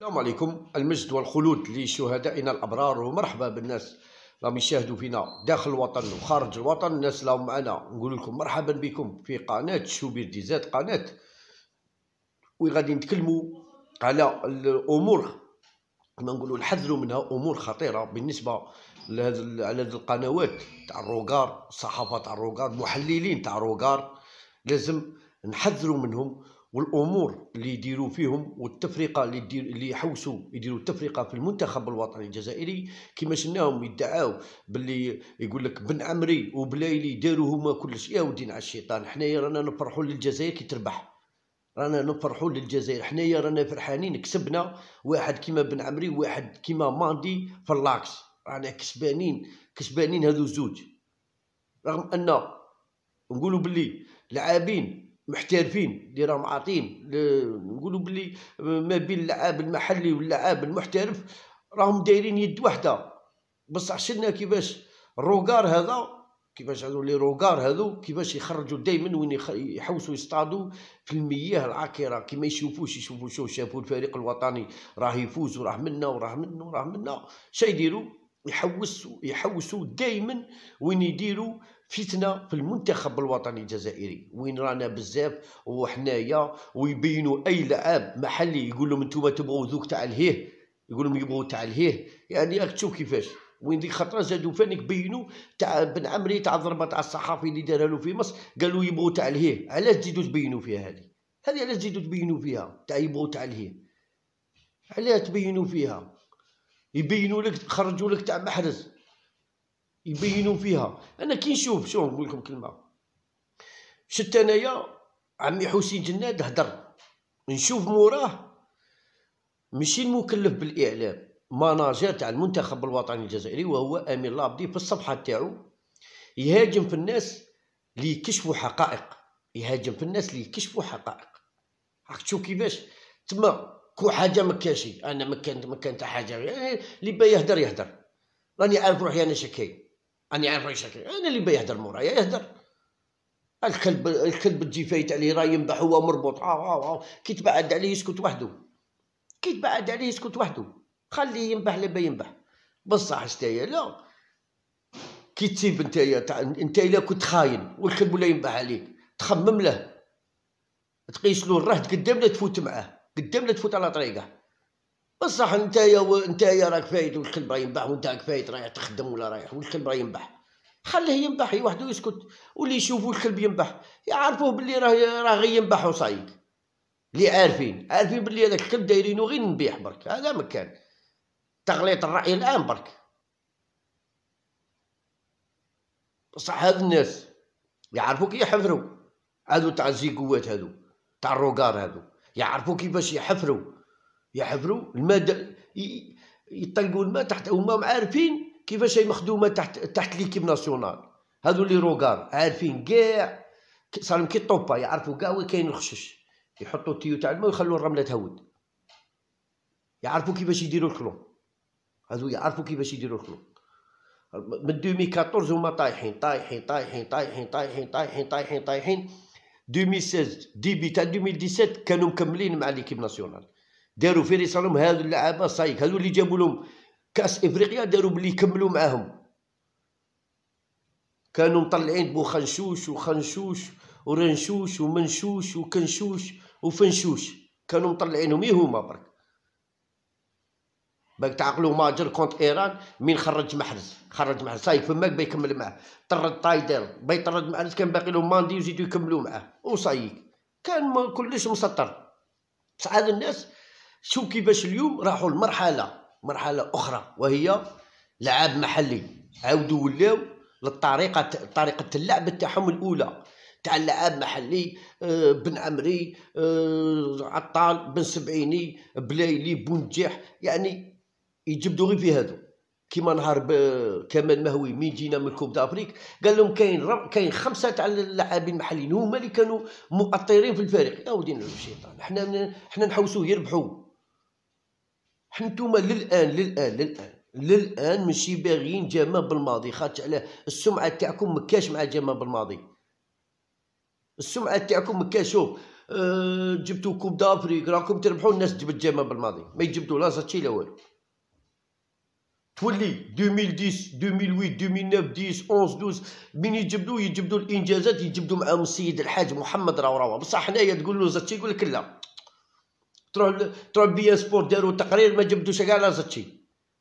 السلام عليكم المجد والخلود لشهدائنا الابرار ومرحبا بالناس راهم يشاهدوا فينا داخل الوطن وخارج الوطن الناس راهم معنا نقول لكم مرحبا بكم في قناه شوبير ديزات قناه وغادي نتكلموا على الامور كما نقولوا نحذروا منها امور خطيره بالنسبه لهذا على هذه القنوات تاع الروغار الصحافه تاع الروغار المحللين تاع الروغار لازم نحذروا منهم والامور اللي يديروا فيهم والتفرقه اللي يدير اللي يحوسوا يديروا التفرقه في المنتخب الوطني الجزائري كما شناهم يدعاو باللي يقول لك بن عمري وبلايلي داروا هما كلش يا ودي على الشيطان حنايا رانا نفرحوا للجزائر كي تربح رانا نفرحوا للجزائر حنايا رانا فرحانين كسبنا واحد كيما بن عمري وواحد كيما ماندي في اللاكس رانا كسبانين كسبانين هذو زوج رغم ان نقولوا باللي لاعبين محترفين اللي راهم عاطين نقولوا بلي ما بين اللعاب المحلي واللعاب المحترف راهم دايرين يد واحده بصح شلنا كيفاش الروغار هذا كيفاش هذو لي روغار هذو كيفاش يخرجوا دائما وين يحوسوا يصطادوا في المياه العكره كيما يشوفوش يشوفوا شو شافوا الفريق الوطني راه يفوز وراه منا وراه منا وراه منا شا يديروا يحوسوا يحوسوا دائما وين يديروا فتنه في المنتخب الوطني الجزائري وين رانا بزاف وحنايا ويبينوا اي لعاب محلي يقول لهم انتم تبغوا ذوك تاع الهيه يقول لهم يبغوا تاع الهيه يعني راك تشوف كيفاش وين ديك خطره زادوا فانك بينوا تاع بن عمري تاع الضربه تاع الصحافي اللي دارها له في مصر قالوا يبغوا تاع الهيه علاش تزيدوا تبينوا فيها هذه هذه علاش تزيدوا تبينوا فيها تاع يبغوا تاع الهيه علاش تبينوا فيها يبينوا لك خرجوا لك تاع محرز يبينوا فيها انا كي نشوف شوف نقول لكم كلمه شفت انايا عمي حسين جناد هدر نشوف موراه ماشي المكلف بالاعلام ماناجر تاع المنتخب الوطني الجزائري وهو امين لابدي في الصفحه تاعو يهاجم في الناس اللي يكشفوا حقائق يهاجم في الناس اللي يكشفوا حقائق راك تشوف كيفاش تما كو حاجه ما كاشي انا ما كانت ما كانت حاجه إيه، اللي با يهدر يهدر راني عارف روحي انا شكاي راني عارف واش انا اللي بيهدر مورايا يهدر الكلب الكلب تجي فايت عليه راه ينبح هو مربوط آه آه آه. كي تبعد عليه يسكت وحده كي تبعد عليه يسكت وحده خليه ينبح لبا ينبح بصح شتايا لا كي تسيب نتايا نتايا الا كنت خاين والكلب ولا ينبح عليك تخمم له تقيس له الرهد قدام لا تفوت معاه قدام لا تفوت على طريقه بصح نتايا و... نتايا راك فايت والكلب راه ينبح وانت راك فايت رايح تخدم ولا رايح والكلب راه ينبح خليه ينبح وحده يسكت واللي يشوفوا الكلب ينبح يعرفوه باللي راه راه غي ينبح وصايد اللي عارفين عارفين باللي هذاك الكلب دايرينو غير نبيح برك هذا مكان تغليط الراي الان برك بصح هاد الناس يعرفو كي يحفروا هادو تاع الزيكوات هادو تاع الروكار هادو يعرفوا كيفاش يحفروا يحفروا الماء يطلقوا الماء تحت هما عارفين كيفاش هي مخدومه تحت تحت ليكيب ناسيونال هذو لي روغار عارفين كاع صار كي طوبا يعرفوا كاع وين كاين الخشش يحطوا التيو تاع الماء ويخلوا الرمله تهود يعرفوا كيفاش يديروا الكلون هذو يعرفوا كيفاش يديروا الكلون من 2014 هما طايحين طايحين طايحين طايحين طايحين طايحين طايحين طايحين 2016 ديبي تاع 2017 كانوا مكملين مع ليكيب ناسيونال داروا في رسالهم هذو اللعابه صايك هادو اللي جابوا لهم كاس افريقيا داروا بلي يكملوا معاهم كانوا مطلعين بوخنشوش وخنشوش ورنشوش ومنشوش وكنشوش وفنشوش كانوا مطلعينهم ايه هما برك باك تعقلوا ماجر كونت ايران من خرج محرز خرج محرز صايب فماك بيكمل معاه طرد با بيطرد محرز كان باقي لهم ماندي يزيدو يكملوا معاه وصايك كان كلش مسطر بصح هاد الناس شوف كيفاش اليوم راحوا لمرحله مرحله اخرى وهي لعاب محلي عاودوا ولاو للطريقه طريقه اللعب تاعهم الاولى تاع اللعاب محلي آه، بن عمري آه، عطال بن سبعيني بلايلي بونجيح يعني يجبدوا غير في هذو كيما نهار كمال مهوي مين جينا من كوب دافريك قال لهم كاين كاين خمسه تاع اللاعبين المحليين هما اللي كانوا مؤطرين في الفريق يا ودي الشيطان حنا حنا نحوسوه يربحوا حنتوما للان للان للان للان ماشي باغيين جماه بالماضي خاطر على السمعه تاعكم مكاش مع جماه بالماضي السمعه تاعكم مكاش شوف أه جبتو كوب دافريك راكم تربحوا الناس جبت جماه بالماضي ما يجبدوا لا ساتشي لا والو تولي 2010 2008 2009 10 11 12 من يجبدوا يجبدوا الانجازات يجبدوا معاهم السيد الحاج محمد راه راه بصح حنايا تقول له زاتشي يقول لك لا تروح تروح بيا سبور داروا تقرير ما جبدوش كاع لا زاتشي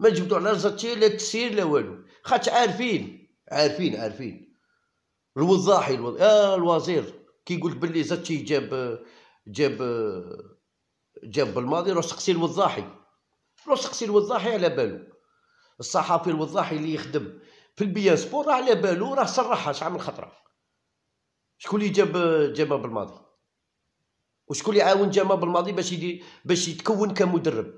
ما جبدوا على زاتشي لا تسير لا والو خاطش عارفين عارفين عارفين الوضاحي الوض... آه الوزير كي قلت بلي زاتشي جاب جاب جاب بالماضي روح سقسي الوضاحي روح سقسي الوضاحي على بالو الصحفي الوضاحي اللي يخدم في البيان سبور راه على بالو راه صرحها شحال من خطره شكون اللي جاب جابها بالماضي وشكون اللي عاون جامع بالماضي باش يدي باش يتكون كمدرب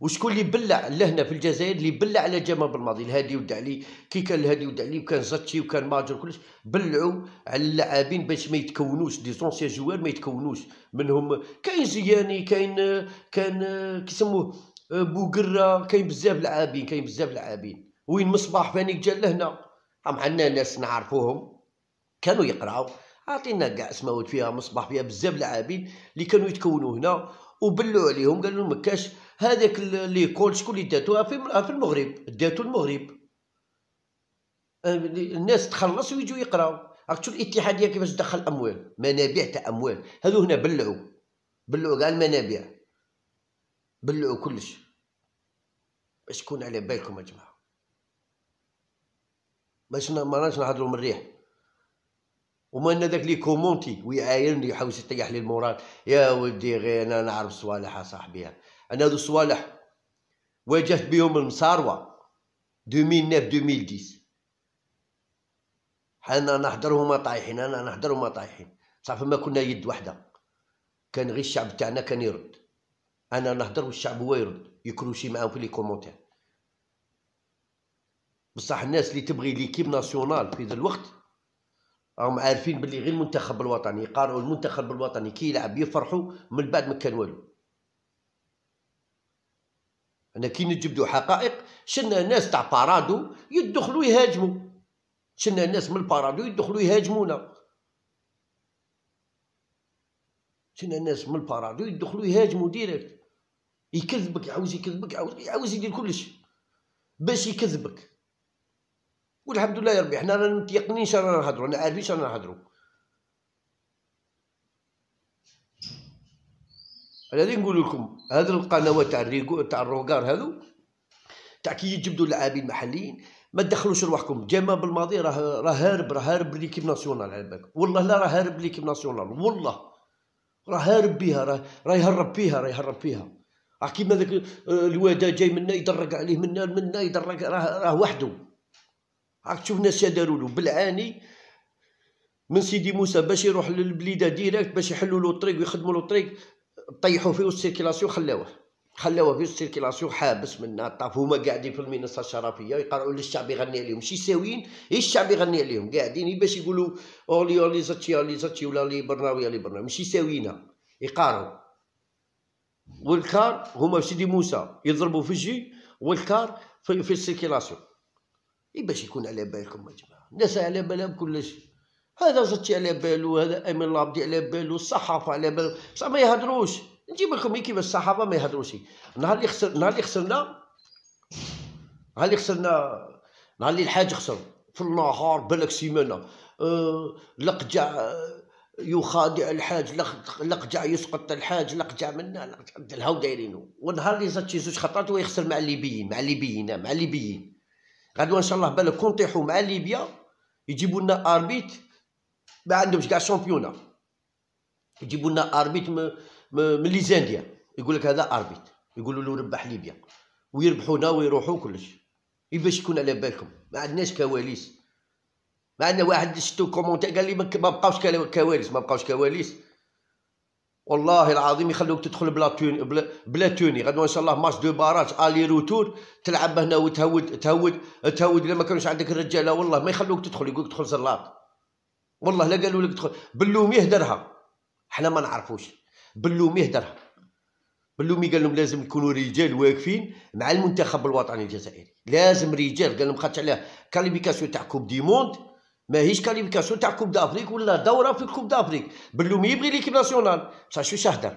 وشكون اللي بلع لهنا في الجزائر اللي بلع على جامع بالماضي الهادي والدعلي كي كان الهادي والدعلي وكان زاتشي وكان ماجر وكلش بلعوا على اللاعبين باش ما يتكونوش دي زونسيان جوار ما يتكونوش منهم كاين زياني كاين كان كيسموه آه، بوقره كاين بزاف لاعبين كاين بزاف لاعبين وين مصباح فانيك جا لهنا مع الناس نعرفوهم كانوا يقراو عطينا كاع سماوات فيها مصباح فيها بزاف لاعبين اللي كانوا يتكونوا هنا وبلوا عليهم قالوا ما كاش هذاك لي كول شكون اللي داتوها في المغرب داتو المغرب الناس تخلص ويجوا يقراو شو الاتحاديه كيفاش دخل اموال منابع تاع اموال هذو هنا بلعوا بلعوا كاع المنابع بلعوا كلش باش تكون على بالكم يا جماعه باش ما راناش نهضروا من الريح وما ان داك لي كومونتي لي يحاول يطيح لي المورال يا ودي غير انا نعرف صوالح اصاحبي انا هذو صوالح واجهت بهم المصاروه 2009 2010 حنا نحضرهم طايحين انا نحضرهم طايحين صافي ما كنا يد واحده كان غير الشعب تاعنا كان يرد انا نهضر والشعب هو يرد يكروشي معاهم في لي كومونتير بصح الناس اللي تبغي ليكيب ناسيونال في ذا الوقت راهم عارفين باللي غير المنتخب الوطني يقارنوا المنتخب الوطني كي يلعب يفرحوا من بعد ما كان والو انا كي نجبدوا حقائق شنا الناس تاع بارادو يدخلوا يهاجموا شنا الناس من بارادو يدخلوا يهاجمونا شنا الناس من بارادو يدخلوا يهاجموا ديريكت يكذبك عاوز يكذبك يعاوز عاوز يدير كلش باش يكذبك والحمد لله يا ربي حنا رانا متيقنين رانا نهضروا انا عارفين رانا نهضروا انا غادي نقول لكم هاد القنوات تاع الريكو تاع الروكار هادو تاع كي يجبدوا اللاعبين المحليين ما تدخلوش رواحكم جاما بالماضي راه راه هارب راه هارب ليكيب ناسيونال على بالك والله لا راه هارب ليكيب ناسيونال والله راه هارب بيها راه راه يهرب بيها راه يهرب فيها راه كيما ذاك آه، الواد جاي منا يدرق عليه منا منا يدرق راه راه وحده راك تشوف الناس داروا له بالعاني من سيدي موسى باش يروح للبليده ديريكت باش يحلوا له الطريق ويخدموا له الطريق طيحوا فيه السيركيلاسيون خلاوه خلاوه في السيركيلاسيون حابس منا طاف هما قاعدين في المنصه الشرفيه يقرعوا للشعب يغني عليهم ماشي ساويين الشعب يغني عليهم قاعدين باش يقولوا اولي اولي زاتشي اولي زاتشي ولا لي برناوي لي برناوي ماشي ساوينا يقارو والكار هما سيدي موسى يضربوا في الجي والكار في, في السيركيلاسيون إيه باش يكون على بالكم يا جماعه الناس على بالها بكلش هذا جاتي على بالو هذا امين لابدي على بالو الصحافه على بال بصح ما يهضروش نجيب لكم كيف الصحافه ما يهضروش نهار اللي خسر نهار اللي خسرنا نهار اللي خسرنا نهار اللي الحاج خسر في النهار بالك سيمانه أه، لقجع أه، يخادع الحاج لقجع يسقط الحاج لقجع منا لقجع هاو دايرينو ونهار اللي زاد شي زوج خطرات ويخسر مع الليبيين مع الليبيين مع الليبيين غادي ان شاء الله بالك كون مع ليبيا يجيبوا لنا اربيت ما عندهمش كاع شامبيونا يجيبوا لنا اربيت من لي زانديا يقول لك هذا اربيت يقولوا له ربح ليبيا ويربحونا ويروحوا كلش باش يكون على بالكم ما عندناش كواليس ما عندنا واحد شتو كومونتير قال لي ما بقاوش كواليس ما بقاوش كواليس والله العظيم يخلوك تدخل بلا توني بلا, بلا توني غدوه ان شاء الله ماتش دو باراج الي روتور تلعب هنا وتهود تهود تهود الا ما كانوش عندك الرجاله والله ما يخلوك تدخل يقولك تدخل زلاط والله لا قالوا لك تدخل بلوم يهدرها حنا ما نعرفوش بلوم يهدرها بلومي قال لهم لازم يكونوا رجال واقفين مع المنتخب الوطني الجزائري لازم رجال قال لهم خاطش عليه كاليفيكاسيون تاع كوب دي موند ماهيش كاليفيكاسيون تاع كوب دافريك ولا دوره في كوب دافريك بلومي يبغي ليكيب ناسيونال بصح شو شهدر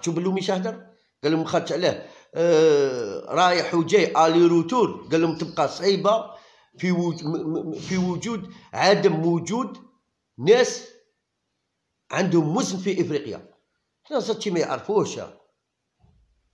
تشوف بلومي شهدر قال لهم خدت عليه آه رايح وجاي الي روتور قال لهم تبقى صعيبه في في وجود عدم وجود ناس عندهم وزن في افريقيا ناس زادتي ما يعرفوهش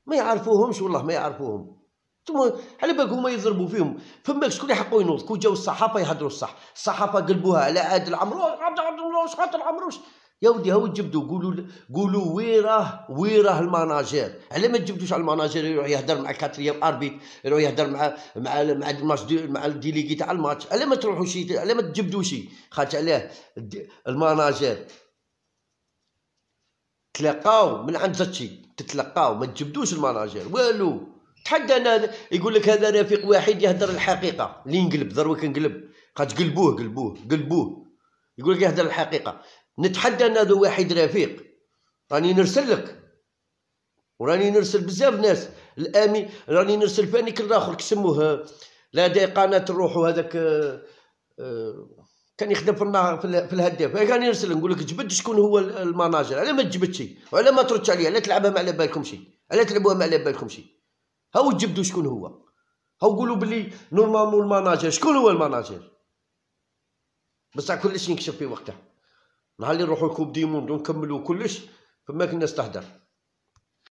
ما يعرفوهمش والله ما يعرفوهم انتوما على بالك هما يضربوا فيهم فما شكون يحقوا ينوض كون جاو الصحافه يهضروا الصح الصحافه قلبوها على عاد العمروش عبد العمروش عبد العمروش يا ودي هاو تجبدوا قولوا قولوا وي راه وي راه المناجير على ما تجبدوش على المناجير يروح يهدر مع كاتريام اربيت يروح يهدر مع مع مع الماتش مع الديليغي تاع الماتش على ما تروحوش على ما تجبدوش خاطر علاه المناجير تلاقاو من عند زاتشي تتلقاو ما تجبدوش المناجير والو حتى انا يقول لك هذا رفيق واحد يهدر الحقيقه اللي نقلب ضروري كنقلب قالت قلبوه قلبوه قلبوه يقول لك يهدر الحقيقه نتحدى انا هذا واحد رفيق راني نرسل لك وراني نرسل بزاف ناس الامي راني نرسل فاني كل اخر كسموه آه، لا دي قناه الروح وهذاك آه، آه، كان يخدم في النهار في الهداف إيه، راني نرسل نقول لك جبد شكون هو المناجر على ما تجبدش وعلى ما تردش عليه لا تلعبها ما على بالكم شي لا تلعبوها ما على بالكم شي هاو تجبدوا شكون هو هاو قولوا بلي نورمالمون المناجر شكون هو المناجر بصح كلش ينكشف في وقته نهار اللي نروحوا لكوب ديموند ونكملوا كلش فما كنا نستهدر